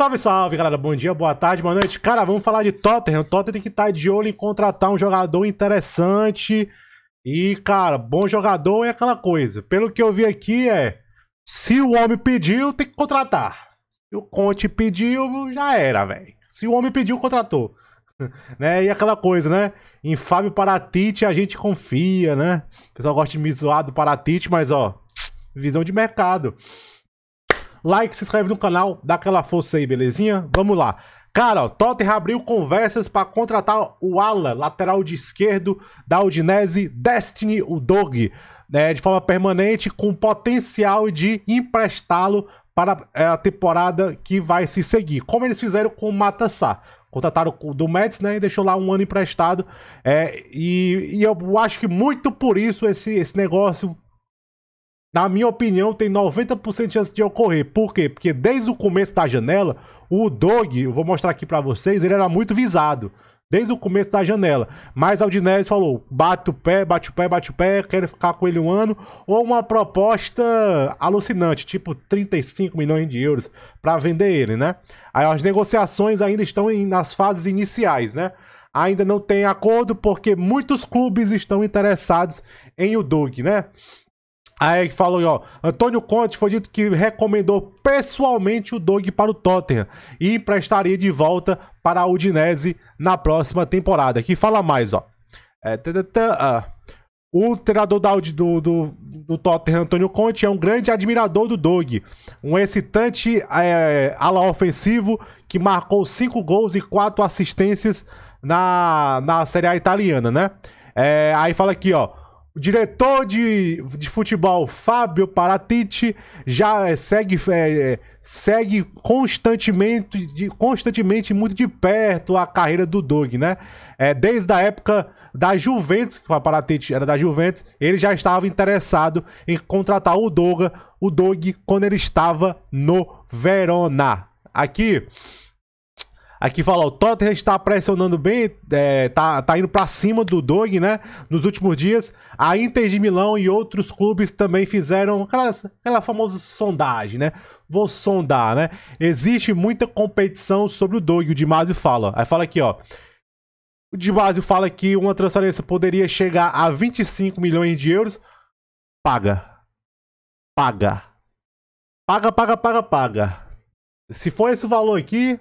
Salve, salve, galera. Bom dia, boa tarde, boa noite. Cara, vamos falar de Tottenham. O Tottenham tem que estar tá de olho em contratar um jogador interessante. E, cara, bom jogador é aquela coisa. Pelo que eu vi aqui é, se o homem pediu, tem que contratar. Se o Conte pediu, já era, velho. Se o homem pediu, contratou. né? E aquela coisa, né? Em Fábio Paratite a gente confia, né? O pessoal gosta de me zoar do Paratite, mas ó, visão de mercado like, se inscreve no canal, dá aquela força aí, belezinha? Vamos lá. Cara, o Tottenham abriu conversas para contratar o ala, lateral de esquerdo da Udinese, Destiny o né, de forma permanente, com potencial de emprestá-lo para a temporada que vai se seguir, como eles fizeram com o Matassá. Contrataram do Mets, né? E deixou lá um ano emprestado. É, e, e eu acho que muito por isso esse, esse negócio na minha opinião, tem 90% de chance de ocorrer. Por quê? Porque desde o começo da janela, o Dog, eu vou mostrar aqui para vocês, ele era muito visado. Desde o começo da janela. Mas Aldinese falou: bate o pé, bate o pé, bate o pé, quero ficar com ele um ano. Ou uma proposta alucinante, tipo 35 milhões de euros para vender ele, né? Aí as negociações ainda estão em, nas fases iniciais, né? Ainda não tem acordo porque muitos clubes estão interessados em o Dog, né? Aí falou, ó, Antônio Conte foi dito que recomendou pessoalmente o Dog para o Tottenham e emprestaria de volta para a Udinese na próxima temporada. Aqui fala mais, ó. É, tata, tata, uh. O treinador da, do, do, do Tottenham, Antônio Conte, é um grande admirador do Dog. Um excitante é, ala ofensivo que marcou 5 gols e 4 assistências na, na Série A italiana, né? É, aí fala aqui, ó. O diretor de, de futebol, Fábio Paratite, já eh, segue, é, segue constantemente, de, constantemente muito de perto a carreira do Doug, né? É, desde a época da Juventus, que o Paratite era da Juventus, ele já estava interessado em contratar o Doga, o Doug quando ele estava no Verona. Aqui, Aqui fala, o Tottenham está pressionando bem, é, tá, tá indo para cima do Dog, né? Nos últimos dias, a Inter de Milão e outros clubes também fizeram aquela, aquela famosa sondagem, né? Vou sondar, né? Existe muita competição sobre o Dog, o Dimásio fala. Aí fala aqui, ó. O Dimásio fala que uma transferência poderia chegar a 25 milhões de euros. Paga. Paga. Paga, paga, paga, paga. Se for esse valor aqui,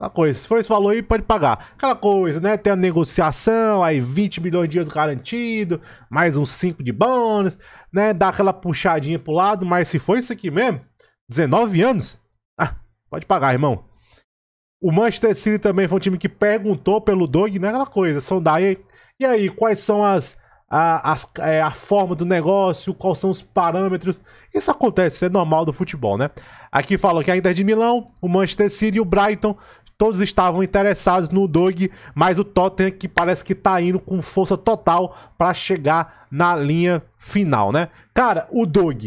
Aquela coisa, se for esse valor aí, pode pagar. Aquela coisa, né? Tem a negociação, aí 20 milhões de euros garantido, mais uns 5 de bônus, né? Dá aquela puxadinha pro lado, mas se for isso aqui mesmo, 19 anos, ah, pode pagar, irmão. O Manchester City também foi um time que perguntou pelo Dog, né? Aquela coisa, sondar. aí. e aí, quais são as. A, as, é, a forma do negócio, quais são os parâmetros. Isso acontece, é normal do futebol, né? Aqui falam que a Inter de Milão, o Manchester City e o Brighton Todos estavam interessados no Doug, mas o Tottenham que parece que tá indo com força total para chegar na linha final, né? Cara, o Doug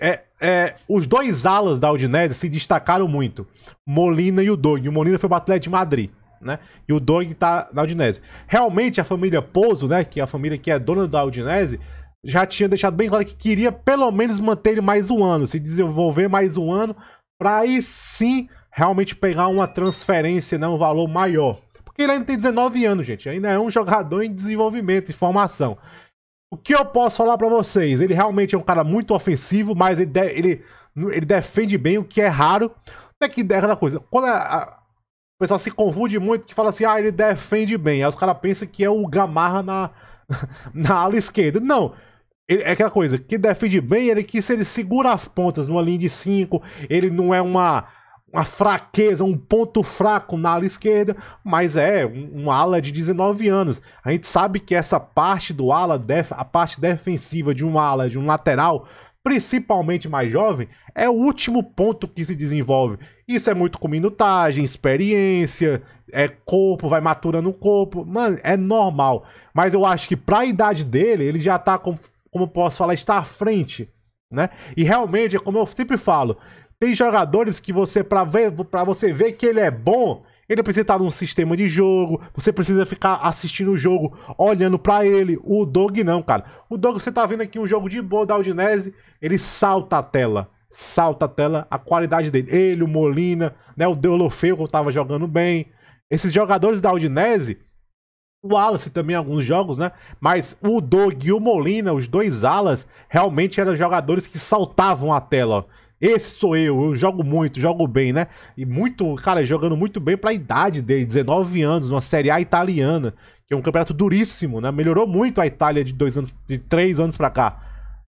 é, é, os dois alas da Udinese se destacaram muito. Molina e o Doug. O Molina foi o atleta de Madrid, né? E o Doug tá na Udinese. Realmente a família Pouso, né? Que é a família que é dona da Udinese, já tinha deixado bem claro que queria pelo menos manter ele mais um ano, se desenvolver mais um ano, para aí sim realmente pegar uma transferência, né, um valor maior. Porque ele ainda tem 19 anos, gente. Ainda é um jogador em desenvolvimento e formação. O que eu posso falar para vocês? Ele realmente é um cara muito ofensivo, mas ele, de, ele, ele defende bem, o que é raro. Até que é aquela coisa. Quando a, a, o pessoal se confunde muito, que fala assim, ah, ele defende bem. Aí os caras pensam que é o Gamarra na, na ala esquerda. Não. Ele, é aquela coisa, que defende bem, ele que se ele segura as pontas numa linha de 5, ele não é uma uma fraqueza, um ponto fraco na ala esquerda, mas é um, um, ala de 19 anos. A gente sabe que essa parte do ala, def, a parte defensiva de um ala, de um lateral, principalmente mais jovem, é o último ponto que se desenvolve. Isso é muito com minutagem, experiência, é corpo, vai maturando o corpo. Mano, é normal. Mas eu acho que para a idade dele, ele já tá, como, como posso falar, está à frente. Né? E realmente, é como eu sempre falo, tem jogadores que você, pra, ver, você ver que ele é bom, ele precisa estar num sistema de jogo, você precisa ficar assistindo o jogo, olhando para ele. O Dog não, cara. O Dog, você tá vendo aqui um jogo de boa da Udinese, ele salta a tela. Salta a tela, a qualidade dele. Ele, o Molina, né, o Deolofeu, que tava jogando bem. Esses jogadores da Udinese, o Wallace também alguns jogos, né? Mas o Dog e o Molina, os dois alas, realmente eram jogadores que saltavam a tela. Ó esse sou eu, eu jogo muito, jogo bem, né? E muito, cara, jogando muito bem pra idade dele, 19 anos, numa Série A italiana, que é um campeonato duríssimo, né? Melhorou muito a Itália de dois anos, de três anos pra cá.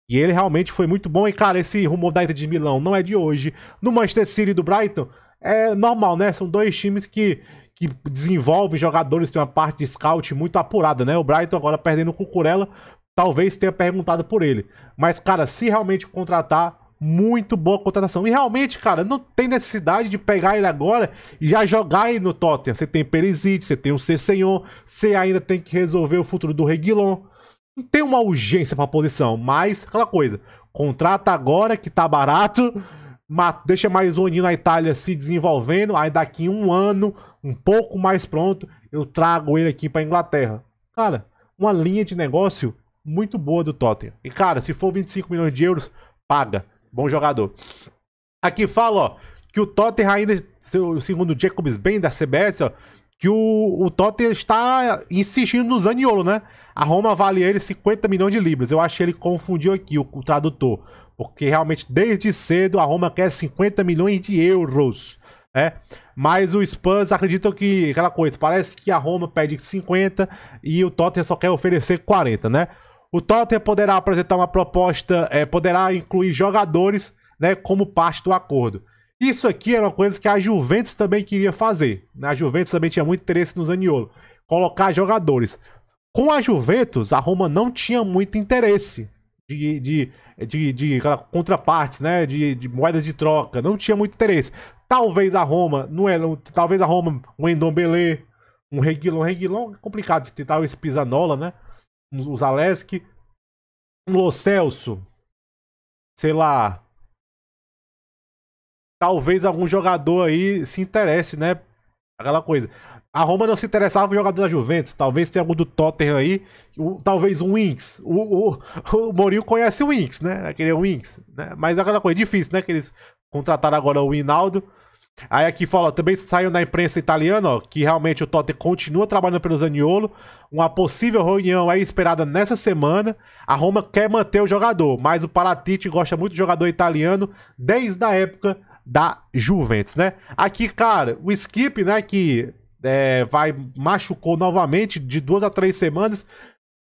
E ele realmente foi muito bom. E, cara, esse rumor da Inter de Milão não é de hoje. No Manchester City do Brighton, é normal, né? São dois times que, que desenvolvem jogadores, tem uma parte de scout muito apurada, né? O Brighton agora perdendo o Cucurella, talvez tenha perguntado por ele. Mas, cara, se realmente contratar, muito boa contratação. E realmente, cara, não tem necessidade de pegar ele agora e já jogar ele no Tottenham. Você tem Perisic, você tem o Cessenhon, você ainda tem que resolver o futuro do Reguilon. Não tem uma urgência pra posição, mas aquela coisa. Contrata agora que tá barato, deixa mais o Aninho na Itália se desenvolvendo, aí daqui um ano, um pouco mais pronto, eu trago ele aqui pra Inglaterra. Cara, uma linha de negócio muito boa do Tottenham. E cara, se for 25 milhões de euros, paga. Bom jogador. Aqui fala, ó, que o Tottenham ainda, seu, segundo o Jacobs Ben da CBS, ó, que o, o Tottenham está insistindo no Zaniolo, né? A Roma vale ele 50 milhões de libras. Eu acho que ele confundiu aqui o, o tradutor. Porque realmente, desde cedo, a Roma quer 50 milhões de euros. É, mas os Spurs acreditam que aquela coisa, parece que a Roma pede 50 e o Tottenham só quer oferecer 40, né? O Tottenham poderá apresentar uma proposta, é, poderá incluir jogadores né, como parte do acordo. Isso aqui era uma coisa que a Juventus também queria fazer. Né? A Juventus também tinha muito interesse no Zaniolo. Colocar jogadores. Com a Juventus, a Roma não tinha muito interesse de, de, de, de contrapartes, né? De, de, moedas de troca. Não tinha muito interesse. Talvez a Roma, não é, talvez a Roma, um Endombele, um Reguilon. Um Reguilon é complicado de tentar esse Pisanola, né? o Zaleski, o Celso, sei lá, talvez algum jogador aí se interesse, né? Aquela coisa. A Roma não se interessava por jogador da Juventus. Talvez tenha algum do Tottenham aí. O, talvez um Winx. O, o, o Mourinho conhece o Winx, né? Aquele é o Winx. Né? Mas é aquela coisa é difícil, né? Que eles contrataram agora o Winaldo. Aí aqui fala, também saiu na imprensa italiana, ó, que realmente o Totti continua trabalhando pelo Zaniolo. Uma possível reunião é esperada nessa semana. A Roma quer manter o jogador, mas o Paratiti gosta muito do jogador italiano desde a época da Juventus, né? Aqui, cara, o Skip, né, que é, vai machucou novamente de duas a três semanas,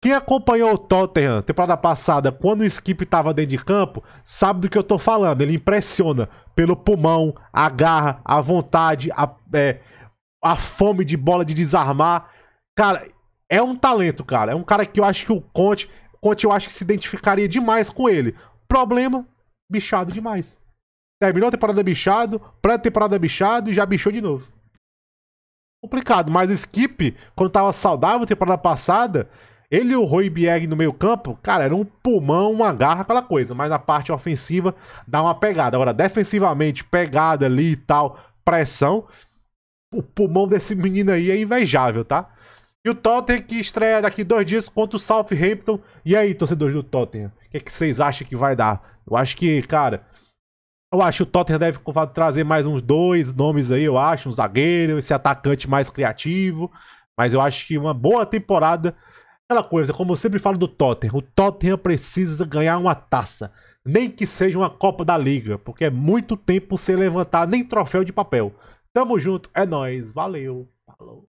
quem acompanhou o Tottenham temporada passada, quando o Skip estava dentro de campo, sabe do que eu estou falando. Ele impressiona pelo pulmão, a garra, a vontade, a, é, a fome de bola de desarmar. Cara, é um talento, cara. É um cara que eu acho que o Conte, Conte eu acho que se identificaria demais com ele. Problema, bichado demais. Terminou a temporada bichado, pré-temporada bichado e já bichou de novo. Complicado, mas o Skip, quando estava saudável temporada passada, ele e o Roy Bieg no meio campo, cara, era um pulmão, uma garra, aquela coisa. Mas a parte ofensiva dá uma pegada. Agora, defensivamente, pegada ali e tal, pressão. O pulmão desse menino aí é invejável, tá? E o Tottenham que estreia daqui dois dias contra o Southampton. E aí, torcedores do Tottenham, o que, é que vocês acham que vai dar? Eu acho que, cara, eu acho que o Tottenham deve trazer mais uns dois nomes aí, eu acho. Um zagueiro, esse atacante mais criativo. Mas eu acho que uma boa temporada aquela coisa, como eu sempre falo do Tottenham, o Tottenham precisa ganhar uma taça, nem que seja uma Copa da Liga, porque é muito tempo sem levantar nem troféu de papel. Tamo junto, é nós, valeu, falou.